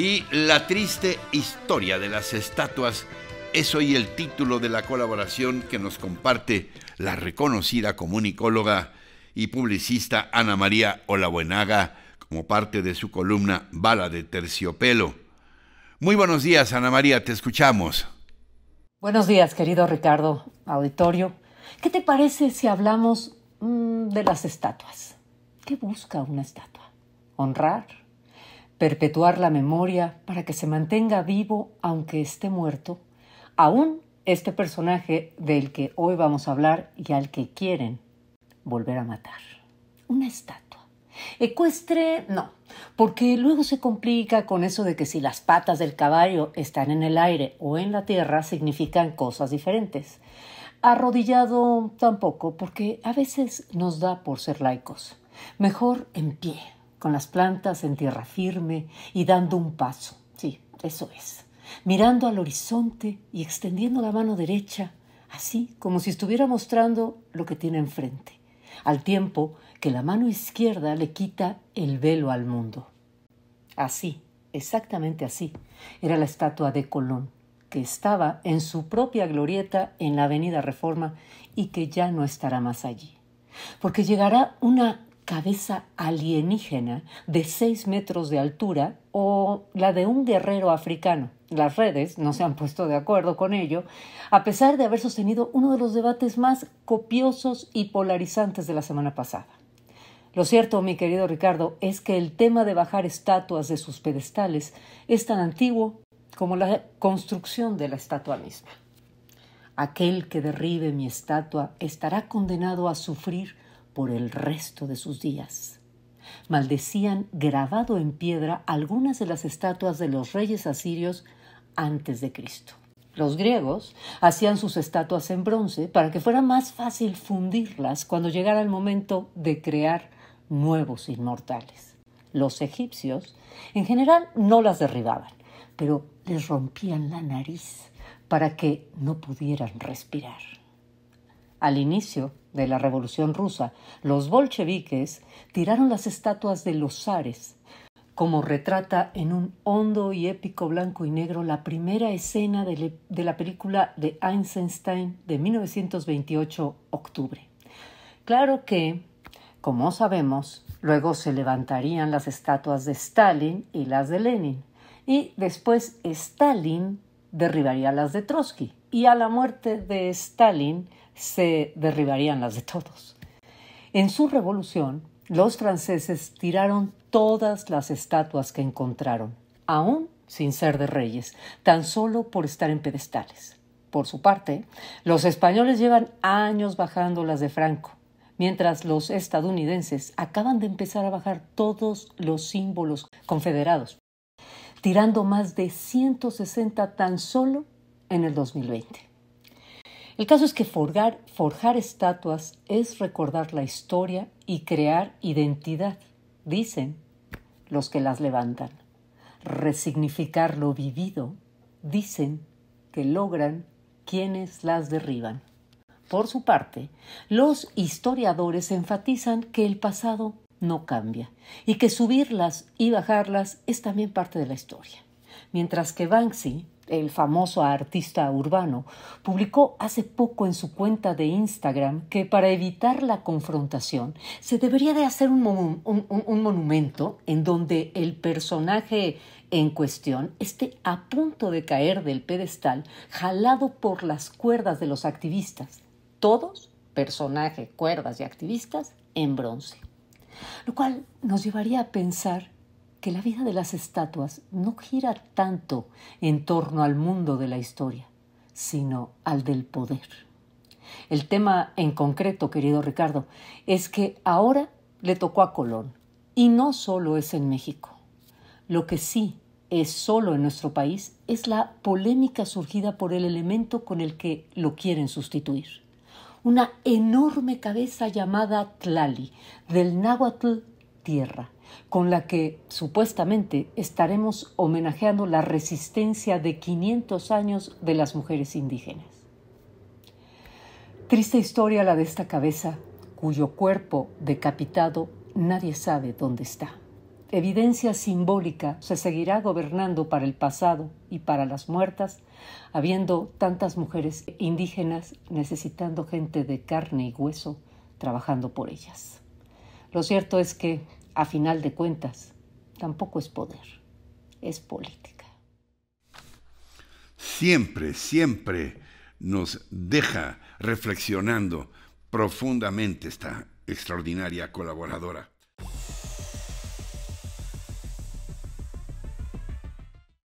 y La triste historia de las estatuas es hoy el título de la colaboración que nos comparte la reconocida comunicóloga y publicista Ana María Olabuenaga como parte de su columna Bala de Terciopelo. Muy buenos días, Ana María, te escuchamos. Buenos días, querido Ricardo, auditorio. ¿Qué te parece si hablamos mm, de las estatuas? ¿Qué busca una estatua? ¿Honrar? perpetuar la memoria para que se mantenga vivo aunque esté muerto, aún este personaje del que hoy vamos a hablar y al que quieren volver a matar. Una estatua. Ecuestre, no, porque luego se complica con eso de que si las patas del caballo están en el aire o en la tierra significan cosas diferentes. Arrodillado tampoco, porque a veces nos da por ser laicos. Mejor en pie, con las plantas en tierra firme y dando un paso. Sí, eso es. Mirando al horizonte y extendiendo la mano derecha, así como si estuviera mostrando lo que tiene enfrente, al tiempo que la mano izquierda le quita el velo al mundo. Así, exactamente así, era la estatua de Colón, que estaba en su propia glorieta en la Avenida Reforma y que ya no estará más allí, porque llegará una cabeza alienígena de 6 metros de altura o la de un guerrero africano. Las redes no se han puesto de acuerdo con ello, a pesar de haber sostenido uno de los debates más copiosos y polarizantes de la semana pasada. Lo cierto, mi querido Ricardo, es que el tema de bajar estatuas de sus pedestales es tan antiguo como la construcción de la estatua misma. Aquel que derribe mi estatua estará condenado a sufrir por el resto de sus días. Maldecían grabado en piedra algunas de las estatuas de los reyes asirios antes de Cristo. Los griegos hacían sus estatuas en bronce para que fuera más fácil fundirlas cuando llegara el momento de crear nuevos inmortales. Los egipcios en general no las derribaban, pero les rompían la nariz para que no pudieran respirar. Al inicio de la Revolución rusa, los bolcheviques tiraron las estatuas de los zares, como retrata en un hondo y épico blanco y negro la primera escena de, la película de Einstein de 1928, octubre. Claro que, como sabemos, luego se levantarían las estatuas de Stalin y las de Lenin, y después Stalin derribaría las de Trotsky, y a la muerte de Stalin, se derribarían las de todos. En su revolución, los franceses tiraron todas las estatuas que encontraron, aún sin ser de reyes, tan solo por estar en pedestales. Por su parte, los españoles llevan años bajando las de Franco, mientras los estadounidenses acaban de empezar a bajar todos los símbolos confederados, tirando más de 160 tan solo en el 2020. El caso es que forjar estatuas es recordar la historia y crear identidad, dicen los que las levantan. Resignificar lo vivido, dicen que logran quienes las derriban. Por su parte, los historiadores enfatizan que el pasado no cambia y que subirlas y bajarlas es también parte de la historia. Mientras que Banksy el famoso artista urbano, publicó hace poco en su cuenta de Instagram que para evitar la confrontación se debería de hacer un, monumento en donde el personaje en cuestión esté a punto de caer del pedestal jalado por las cuerdas de los activistas, todos, personaje, cuerdas y activistas, en bronce. Lo cual nos llevaría a pensar que la vida de las estatuas no gira tanto en torno al mundo de la historia, sino al del poder. El tema en concreto, querido Ricardo, es que ahora le tocó a Colón, y no solo es en México. Lo que sí es solo en nuestro país es la polémica surgida por el elemento con el que lo quieren sustituir. Una enorme cabeza llamada Tlali, del náhuatl tierra, con la que supuestamente estaremos homenajeando la resistencia de 500 años de las mujeres indígenas. Triste historia la de esta cabeza, cuyo cuerpo decapitado nadie sabe dónde está. Evidencia simbólica se seguirá gobernando para el pasado y para las muertas, habiendo tantas mujeres indígenas necesitando gente de carne y hueso trabajando por ellas. Lo cierto es que a final de cuentas, tampoco es poder, es política. Siempre, siempre nos deja reflexionando profundamente esta extraordinaria colaboradora.